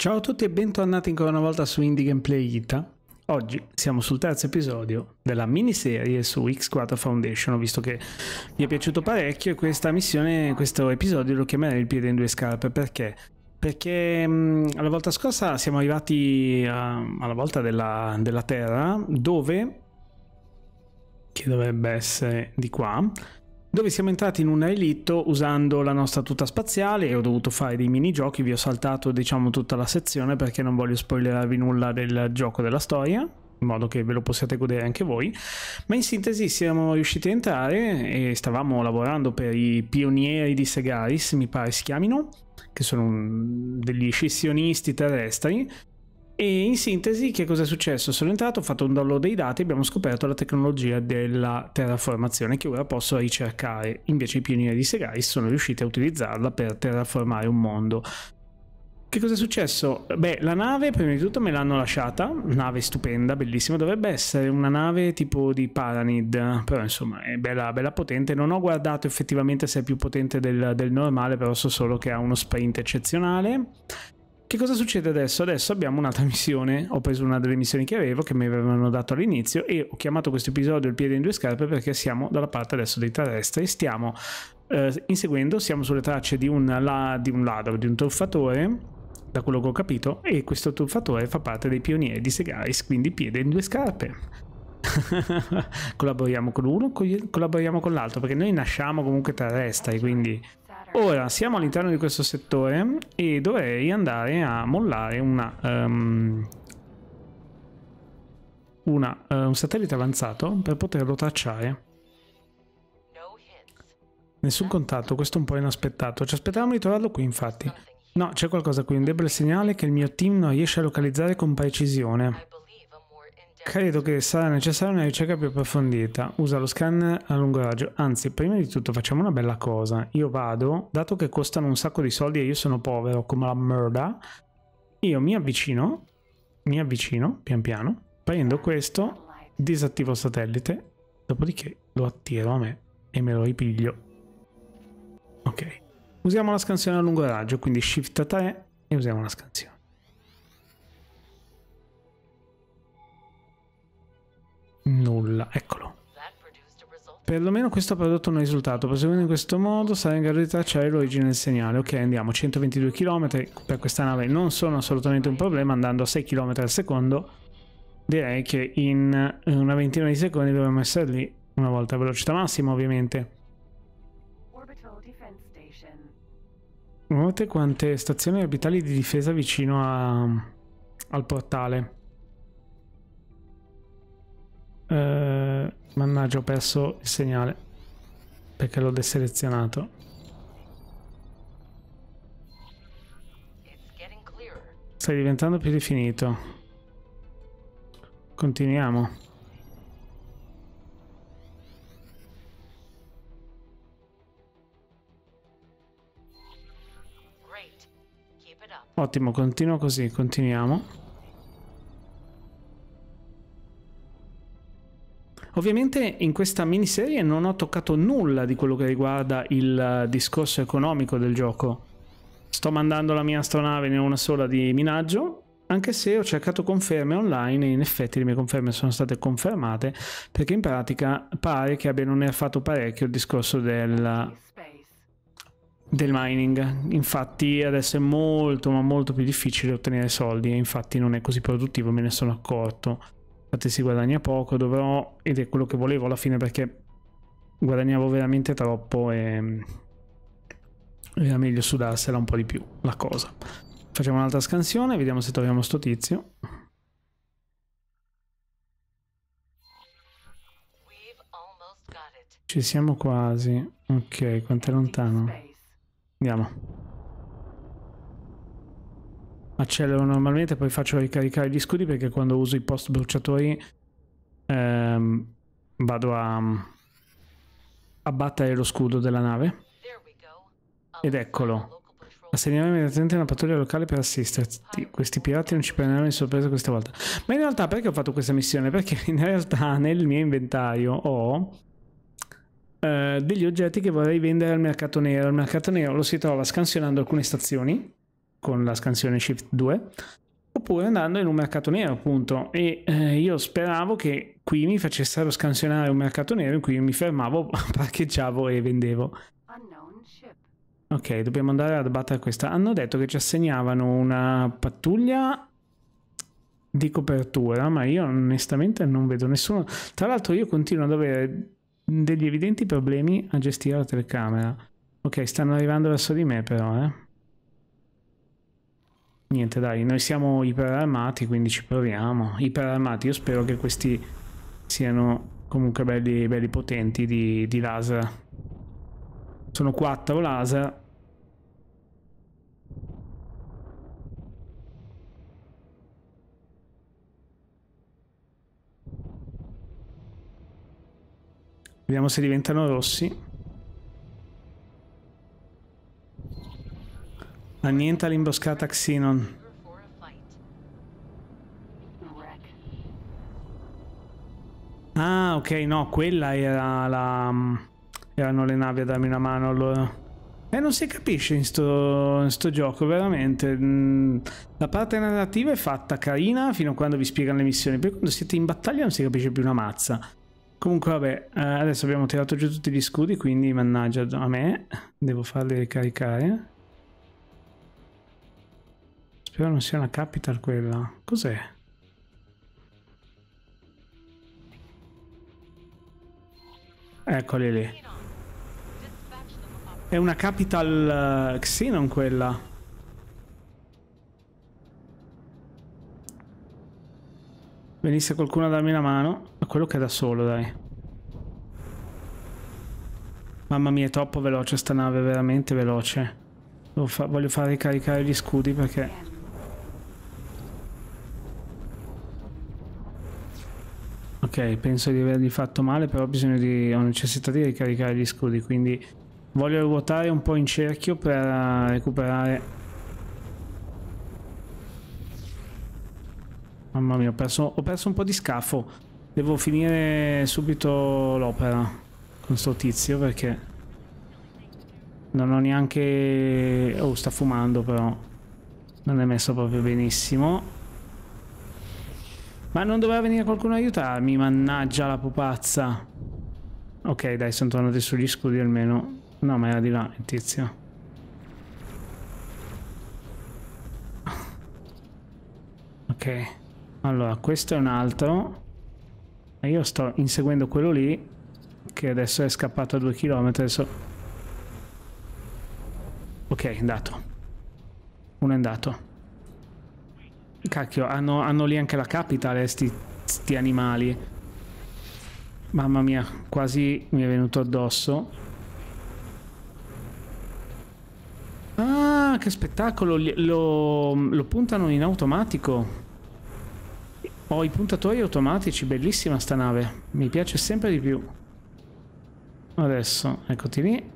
Ciao a tutti e bentornati ancora una volta su Indie Gameplay Ita. Oggi siamo sul terzo episodio della miniserie su X4 Foundation, ho visto che mi è piaciuto parecchio e questa missione, questo episodio lo chiamerei il piede in due scarpe perché? Perché mh, mm, la volta scorsa siamo arrivati a, eh, alla volta della, della Terra dove, che dovrebbe essere di qua, dove siamo entrati in un relitto usando la nostra tuta spaziale e ho dovuto fare dei minigiochi, vi ho saltato diciamo tutta la sezione perché non voglio spoilerarvi nulla del gioco della storia in modo che ve lo possiate godere anche voi. Ma in sintesi siamo riusciti a entrare e stavamo lavorando per i pionieri di Segaris, mi pare si chiamino, che sono degli scissionisti terrestri, e in sintesi, che cosa è successo? Sono entrato, ho fatto un download dei dati e abbiamo scoperto la tecnologia della terraformazione che ora posso ricercare. Invece i pionieri di Segai sono riusciti a utilizzarla per terraformare un mondo. Che cosa è successo? Beh, la nave prima di tutto me l'hanno lasciata, nave stupenda, bellissima, dovrebbe essere una nave tipo di Paranid, però insomma è bella, bella potente, non ho guardato effettivamente se è più potente del, del normale, però so solo che ha uno sprint eccezionale che cosa succede adesso? Adesso abbiamo un'altra missione, ho preso una delle missioni che avevo, che mi avevano dato all'inizio e ho chiamato questo episodio il piede in due scarpe perché siamo dalla parte adesso dei terrestri, stiamo eh, inseguendo, siamo sulle tracce di un, la, di un ladro, di un truffatore da quello che ho capito, e questo truffatore fa parte dei pionieri di Segaris, quindi piede in due scarpe. collaboriamo con uno, collaboriamo con l'altro, perché noi nasciamo comunque terrestri, quindi Ora siamo all'interno di questo settore e dovrei andare a mollare una, um, una, uh, un satellite avanzato per poterlo tracciare. Nessun contatto, questo è un po' inaspettato. Ci aspettavamo di trovarlo qui, infatti. No, c'è qualcosa qui, un debole segnale che il mio team non riesce a localizzare con precisione. Credo che sarà necessaria una ricerca più approfondita. Usa lo scanner a lungo raggio. Anzi, prima di tutto facciamo una bella cosa. Io vado, dato che costano un sacco di soldi e io sono povero come la merda, io mi avvicino, mi avvicino pian piano, prendo questo, disattivo il satellite, dopodiché lo attiro a me e me lo ripiglio. Ok. Usiamo la scansione a lungo raggio, quindi Shift 3 e usiamo la scansione. Nulla, eccolo. Perlomeno questo ha prodotto un risultato, proseguendo in questo modo sarà in grado di tracciare l'origine del segnale. Ok, andiamo, 122 km per questa nave non sono assolutamente un problema, andando a 6 km al secondo direi che in eh, una ventina di secondi dovremmo essere lì, una volta a velocità massima ovviamente. Notate quante stazioni orbitali di difesa vicino a... al portale. Eh, mannaggia, ho perso il segnale. Perché l'ho deselezionato. Stai diventando più definito. Continuiamo. Ottimo, continua così, continuiamo. Ovviamente in questa miniserie non ho toccato nulla di quello che riguarda il eh, discorso economico del gioco. Sto mandando la mia astronave in una sola di minaggio, anche se ho cercato conferme online e in effetti le mie conferme sono state confermate, perché in pratica pare che abbiano nerfato parecchio il discorso del del mining infatti adesso è molto ma molto più difficile ottenere soldi e infatti non è così produttivo me ne sono accorto infatti si guadagna poco, dovrò, ed è quello che volevo alla fine perché guadagnavo veramente troppo e era meglio sudarsela un po' di più la cosa. Facciamo un'altra scansione, vediamo se troviamo sto tizio. Ci siamo quasi. Ok, quanto è lontano? Andiamo accelero normalmente, poi faccio ricaricare gli scudi perché quando uso i post bruciatori ehm, vado a, abbattere lo scudo della nave. Ed eccolo. Assegniamo immediatamente una pattuglia locale per assisterti. Questi pirati non ci prenderanno in sorpresa questa volta. Ma in realtà perché ho fatto questa missione? Perché in realtà nel mio inventario ho eh, degli oggetti che vorrei vendere al mercato nero. Il mercato nero lo si trova scansionando alcune stazioni con la scansione Shift 2 oppure andando in un mercato nero appunto e eh, io speravo che qui mi facessero scansionare un mercato nero in cui io mi fermavo, parcheggiavo e vendevo. Ok, dobbiamo andare ad abbattere questa. Hanno detto che ci assegnavano una pattuglia di copertura, ma io onestamente non vedo nessuno. Tra l'altro io continuo ad avere degli evidenti problemi a gestire la telecamera. Ok, stanno arrivando verso di me però, eh niente dai, noi siamo iperarmati, quindi ci proviamo. Iperarmati, io spero che questi siano comunque belli, belli potenti di, di laser. Sono 4 laser. Vediamo se diventano rossi. niente all'imboscata Xenon. Ah, ok, no, quella era la... Mm, erano le navi a darmi una mano allora. Eh, non si capisce in sto, in sto, gioco, veramente. Mm, la parte narrativa è fatta carina fino a quando vi spiegano le missioni, poi quando siete in battaglia non si capisce più una mazza. Comunque, vabbè, eh, adesso abbiamo tirato giù tutti gli scudi, quindi mannaggia a me, devo farli ricaricare. Spero non sia una capital quella. Cos'è? Eccoli lì. È una capital uh, Xenon quella. Venisse qualcuno a darmi una mano. Ma quello che è da solo, dai. Mamma mia, è troppo veloce sta nave, veramente veloce. Fa voglio far ricaricare gli scudi perché... penso di avergli fatto male, però di, ho necessità di ricaricare gli scudi, quindi voglio ruotare un po' in cerchio per eh, recuperare... Mamma mia, ho perso, ho perso un po' di scafo. Devo finire subito l'opera con sto tizio perché... Non ho neanche... Oh, sta fumando però. Non è messo proprio benissimo. Ma non doveva venire qualcuno a aiutarmi, mannaggia la pupazza. Ok, dai, sono tornati sugli scudi almeno. No, ma era di là il tizio. ok. Allora, questo è un altro. E io sto inseguendo quello lì, che adesso è scappato a due chilometri. Adesso... Ok, è andato. Uno è andato. Cacchio, hanno, hanno lì anche la capitale, sti, sti animali. Mamma mia, quasi mi è venuto addosso. Ah, che spettacolo! Lo, lo, puntano in automatico. Ho i puntatori automatici, bellissima sta nave. Mi piace sempre di più. Adesso, eccoti lì.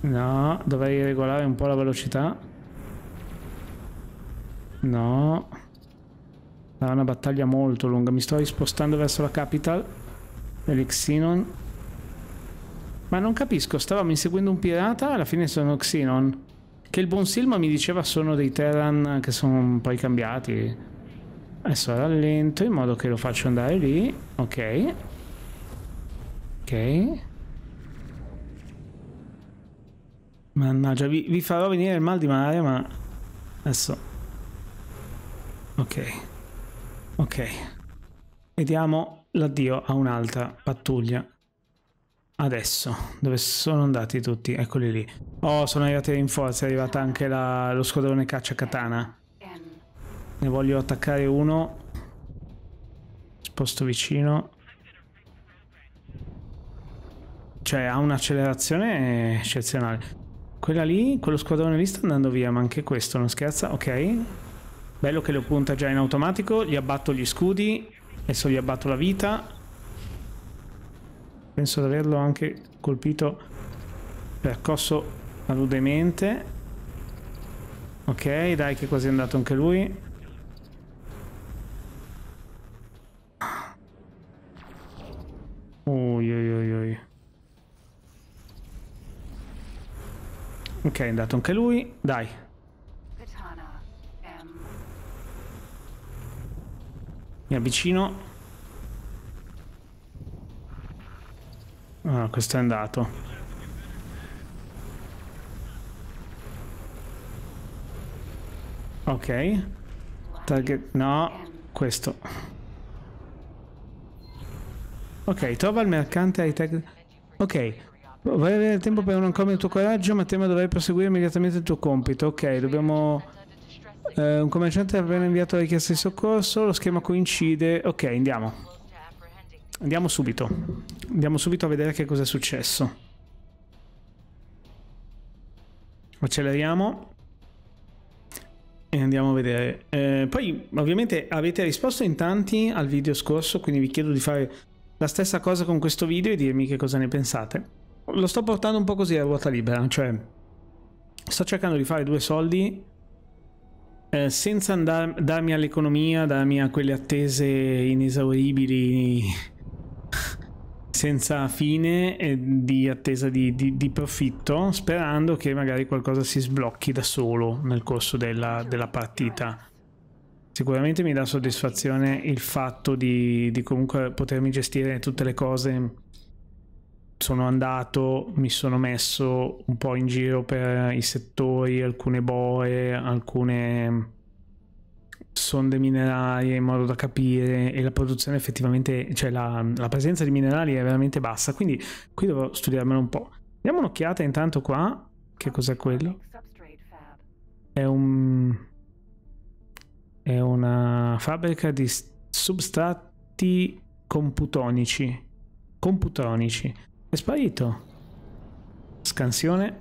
No, dovrei regolare un po' la velocità. No. Sarà una battaglia molto lunga. Mi sto rispostando verso la capital dell'Xinon. Ma non capisco, stavamo inseguendo un pirata e alla fine sono Xenon. Che il buon Silma mi diceva sono dei Terran che sono poi cambiati. Adesso rallento in modo che lo faccio andare lì. Ok. Ok. Mannaggia, vi, vi farò venire il mal di mare, ma... Adesso Ok. Ok. Vediamo l'addio a un'altra pattuglia. Adesso, dove sono andati tutti? Eccoli lì. Oh, sono arrivati in forza, è arrivata anche la, lo squadrone caccia katana. Ne voglio attaccare uno. Sposto vicino. Cioè, ha un'accelerazione eccezionale. Quella lì, quello squadrone lì sta andando via, ma anche questo non scherza. Ok. Bello che lo punta già in automatico. Gli abbatto gli scudi. Adesso gli abbatto la vita. Penso di averlo anche colpito percosso rudemente. Ok, dai che è quasi andato anche lui. Ui, ui, ui, ok, è andato anche lui. Dai. Mi avvicino. Ah, questo è andato. Ok. Target... No, questo. Ok, trova il mercante ai tech... Ok, Vuoi avere tempo per non ancora il tuo coraggio, ma temo dovrei proseguire immediatamente il tuo compito. Ok, dobbiamo eh, un commerciante ha appena inviato la richiesta di soccorso, lo schema coincide. Ok, andiamo. Andiamo subito. Andiamo subito a vedere che cosa è successo. Acceleriamo. E andiamo a vedere. Eh, poi ovviamente avete risposto in tanti al video scorso, quindi vi chiedo di fare la stessa cosa con questo video e dirmi che cosa ne pensate. Lo sto portando un po' così a ruota libera, cioè sto cercando di fare due soldi eh, senza andar- darmi all'economia, darmi a quelle attese inesauribili, senza fine e di attesa di, di, di, profitto, sperando che magari qualcosa si sblocchi da solo nel corso della, della partita. Sicuramente mi dà soddisfazione il fatto di, di comunque potermi gestire tutte le cose sono andato, mi sono messo un po' in giro per i settori, alcune boe, alcune sonde minerarie in modo da capire e la produzione effettivamente, cioè la, la presenza di minerali è veramente bassa, quindi qui devo studiarmelo un po'. Diamo un'occhiata intanto qua, che cos'è quello? È un... è una fabbrica di substrati computonici. Computonici. È sparito. Scansione.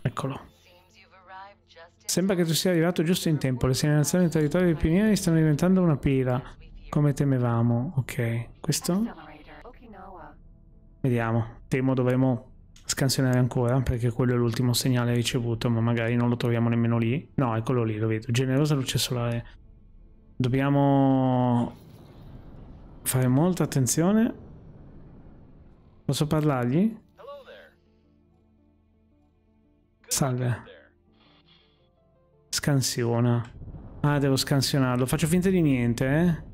Eccolo. Sembra che tu sia arrivato giusto in tempo. Le segnalazioni del territorio dei pionieri stanno diventando una pila, come temevamo. Ok, questo? Vediamo. Temo dovremo scansionare ancora, perché quello è l'ultimo segnale ricevuto, ma magari non lo troviamo nemmeno lì. No, eccolo lì, lo vedo. Generosa luce solare. Dobbiamo fare molta attenzione. Posso parlargli? Salve. Scansiona. Ah, devo scansionarlo. Faccio finta di niente, eh?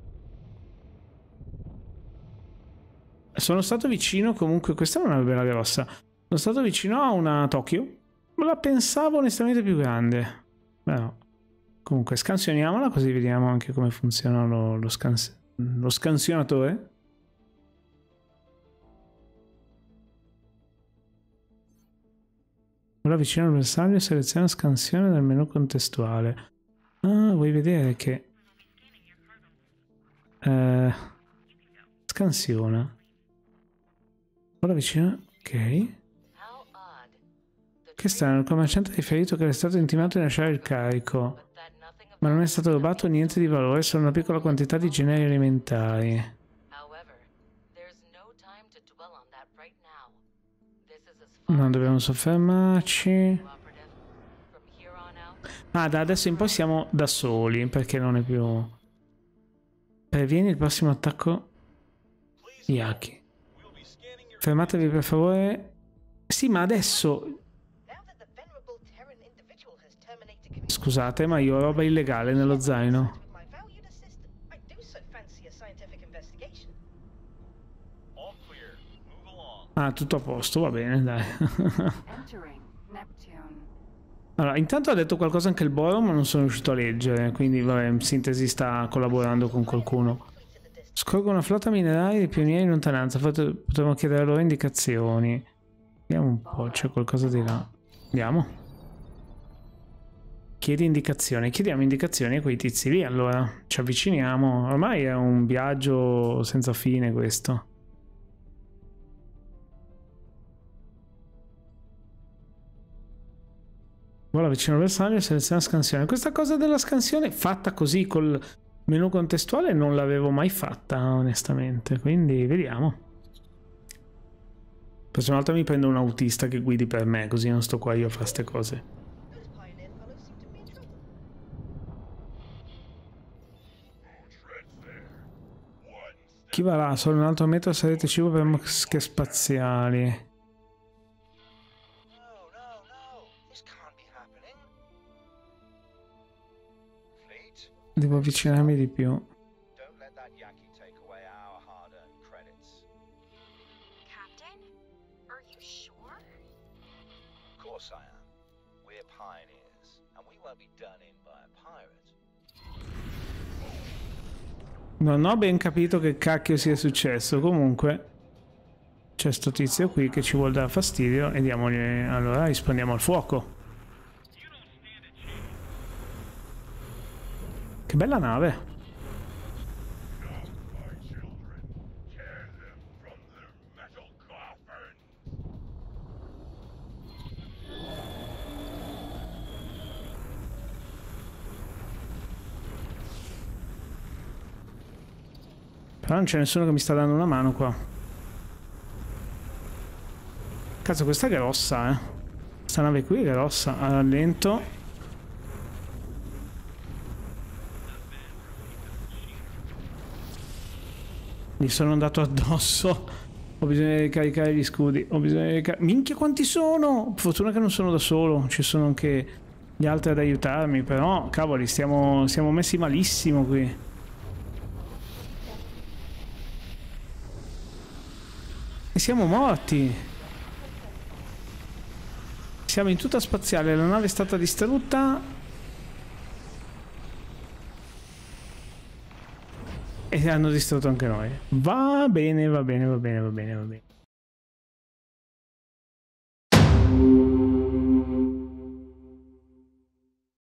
Sono stato vicino comunque... Questa non è una bella grossa. Sono stato vicino a una Tokyo. La pensavo onestamente più grande. Beh, no. Comunque, scansioniamola così vediamo anche come funziona lo, lo, scans lo scansionatore. Ora vicino al bersaglio seleziona scansione nel menu contestuale. Ah, vuoi vedere che... Eh, scansiona. Ora vicino... Ok. Che strano, il commerciante ha riferito che è stato intimato di lasciare il carico ma non è stato rubato niente di valore, solo una piccola quantità di generi alimentari. Non dobbiamo soffermarci. Ah, da adesso in poi siamo da soli, perché non è più... Previeni eh, il prossimo attacco Yaki. Fermatevi per favore. Sì, ma adesso Scusate, ma io ho roba illegale nello zaino. Ah, tutto a posto, va bene, dai. allora, intanto ha detto qualcosa anche il Boro, ma non sono riuscito a leggere, quindi vabbè, in sintesi sta collaborando con qualcuno. Scorgo una flotta mineraria di pionieri in lontananza, potremmo chiedere loro indicazioni. Vediamo un po', c'è qualcosa di là. Andiamo. Chiedi indicazioni, chiediamo indicazioni a quei tizi lì allora, ci avviciniamo, ormai è un viaggio senza fine questo. Vola vicino al bersaglio e seleziona scansione. Questa cosa della scansione fatta così col menu contestuale non l'avevo mai fatta onestamente, quindi vediamo. La prossima volta mi prendo un autista che guidi per me, così non sto qua io a fare queste cose. Schivarà solo un altro metro sarete cibo per mosche spaziali. Devo avvicinarmi di più. course I am. We're pioneers, and we won't be done in by a pirate. Non ho ben capito che cacchio sia successo. Comunque, c'è sto tizio qui che ci vuole dare fastidio e diamogli... Allora, rispondiamo al fuoco. Che bella nave. Però non c'è nessuno che mi sta dando una mano qua. Cazzo, questa è grossa, eh. Questa nave qui è grossa. A rallento. Gli sono andato addosso. Ho bisogno di ricaricare gli scudi. Ho bisogno di ricaricare... Minchia quanti sono! Fortuna che non sono da solo. Ci sono anche gli altri ad aiutarmi. Però, cavoli, stiamo, siamo messi malissimo qui. E siamo morti. Siamo in tutta spaziale, la nave è stata distrutta. E hanno distrutto anche noi. Va bene, va bene, va bene, va bene, va bene.